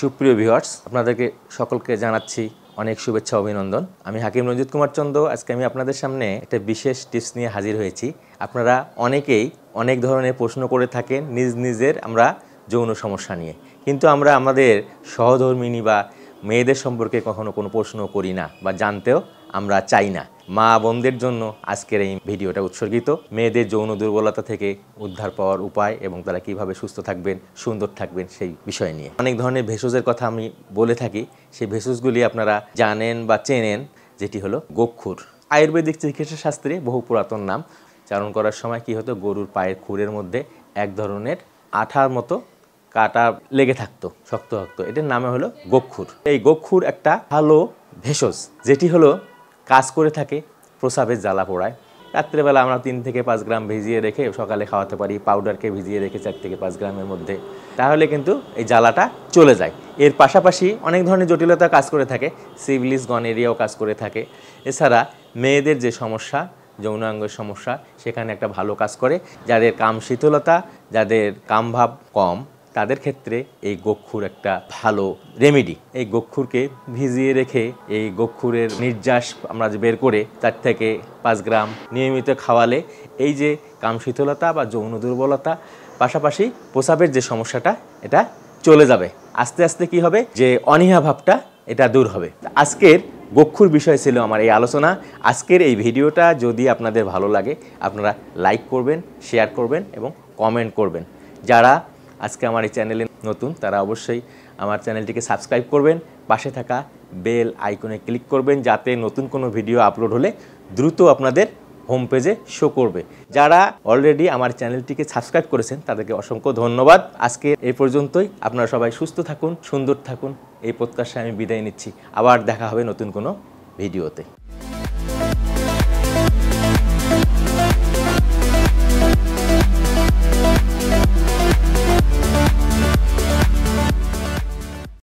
সুপ্রিয় ভিওয়ার্স আপনাদেরকে সকলকে জানাচ্ছি অনেক শুভেচ্ছা অভিনন্দন আমি হাকিম রঞ্জিত কুমার চন্দ আজকে আমি আপনাদের সামনে একটা বিশেষ টিপস নিয়ে হাজির হয়েছি আপনারা অনেকেই অনেক ধরনের প্রশ্ন করে থাকেন নিজ নিজের আমরা যৌন সমস্যা নিয়ে কিন্তু আমরা আমাদের সহধর্মিনী বা মেয়েদের সম্পর্কে কখনো কোনো প্রশ্ন করি না বা জানতেও আমরা চাই না মা বোনদের জন্য আজকের এই ভিডিওটা উৎসর্গিত মেয়েদের যৌন দুর্বলতা থেকে উদ্ধার পাওয়ার উপায় এবং তারা কিভাবে সুস্থ থাকবেন সুন্দর থাকবেন সেই বিষয় নিয়ে অনেক ধরনের ভেষজের কথা আমি বলে থাকি সেই ভেষজগুলি আপনারা জানেন বা চেনেন যেটি হলো গোক্ষুর আয়ুর্বেদিক চিকিৎসা শাস্ত্রে বহু পুরাতন নাম চারণ করার সময় কি হতো গরুর পায়ের খুরের মধ্যে এক ধরনের আঠার মতো কাটা লেগে থাকতো শক্ত থাকতো এটার নামে হলো গক্ষুর এই গক্ষুর একটা ভালো ভেষজ যেটি হলো কাজ করে থাকে প্রসাবের জ্বালা পোড়ায় রাত্রেবেলা আমরা তিন থেকে পাঁচ গ্রাম ভিজিয়ে রেখে সকালে খাওয়াতে পারি পাউডারকে ভিজিয়ে রেখে চার থেকে পাঁচ গ্রামের মধ্যে তাহলে কিন্তু এই জ্বালাটা চলে যায় এর পাশাপাশি অনেক ধরনের জটিলতা কাজ করে থাকে সিভিলিস গনেরিয়াও কাজ করে থাকে এছাড়া মেয়েদের যে সমস্যা যৌনাঙ্গের সমস্যা সেখানে একটা ভালো কাজ করে যাদের কাম শীতলতা যাদের কামভাব কম তাদের ক্ষেত্রে এই গক্ষুর একটা ভালো রেমেডি এই গক্ষুরকে ভিজিয়ে রেখে এই গক্ষুরের নির্যাস আমরা যে বের করে তার থেকে পাঁচ গ্রাম নিয়মিত খাওয়ালে এই যে কাম শীতলতা বা যৌন দুর্বলতা পাশাপাশি প্রসাবের যে সমস্যাটা এটা চলে যাবে আস্তে আস্তে কি হবে যে অনীহা ভাবটা এটা দূর হবে আজকের গক্ষুর বিষয় ছিল আমার এই আলোচনা আজকের এই ভিডিওটা যদি আপনাদের ভালো লাগে আপনারা লাইক করবেন শেয়ার করবেন এবং কমেন্ট করবেন যারা আজকে আমার এই চ্যানেলে নতুন তারা অবশ্যই আমার চ্যানেলটিকে সাবস্ক্রাইব করবেন পাশে থাকা বেল আইকনে ক্লিক করবেন যাতে নতুন কোনো ভিডিও আপলোড হলে দ্রুত আপনাদের হোম পেজে শো করবে যারা অলরেডি আমার চ্যানেলটিকে সাবস্ক্রাইব করেছেন তাদেরকে অসংখ্য ধন্যবাদ আজকে এই পর্যন্তই আপনারা সবাই সুস্থ থাকুন সুন্দর থাকুন এই প্রত্যাশায় আমি বিদায় নিচ্ছি আবার দেখা হবে নতুন কোনো ভিডিওতে